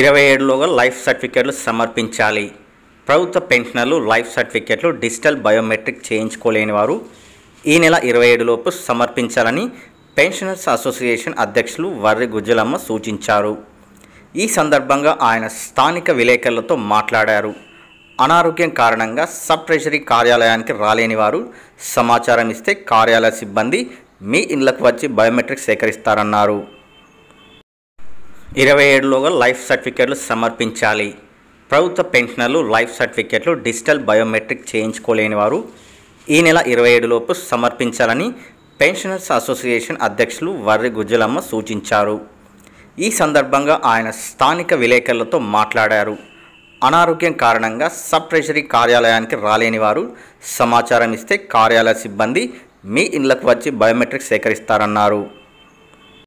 ఇరవై ఏడులోగా లైఫ్ సర్టిఫికేట్లు సమర్పించాలి ప్రభుత్వ పెన్షనర్లు లైఫ్ సర్టిఫికేట్లు డిజిటల్ బయోమెట్రిక్ చేయించుకోలేని వారు ఈ నెల ఇరవై ఏడులోపు సమర్పించాలని పెన్షనర్స్ అసోసియేషన్ అధ్యక్షులు వర్రి గుజ్జలమ్మ సూచించారు ఈ సందర్భంగా ఆయన స్థానిక విలేకరులతో మాట్లాడారు అనారోగ్యం కారణంగా సబ్ ట్రెషరీ కార్యాలయానికి రాలేని వారు సమాచారం ఇస్తే కార్యాలయ సిబ్బంది మీ ఇళ్లకు వచ్చి బయోమెట్రిక్ సేకరిస్తారన్నారు ఇరవై ఏడులోగా లైఫ్ సర్టిఫికేట్లు సమర్పించాలి ప్రభుత్వ పెన్షనర్లు లైఫ్ సర్టిఫికేట్లు డిజిటల్ బయోమెట్రిక్ చేయించుకోలేని వారు ఈ నెల ఇరవై ఏడులోపు సమర్పించాలని పెన్షనర్స్ అసోసియేషన్ అధ్యక్షులు వర్రి గుజ్జలమ్మ సూచించారు ఈ సందర్భంగా ఆయన స్థానిక విలేకరులతో మాట్లాడారు అనారోగ్యం కారణంగా సబ్ ట్రెషరీ కార్యాలయానికి రాలేని వారు సమాచారం ఇస్తే కార్యాలయ సిబ్బంది మీ ఇళ్లకు వచ్చి బయోమెట్రిక్ సేకరిస్తారన్నారు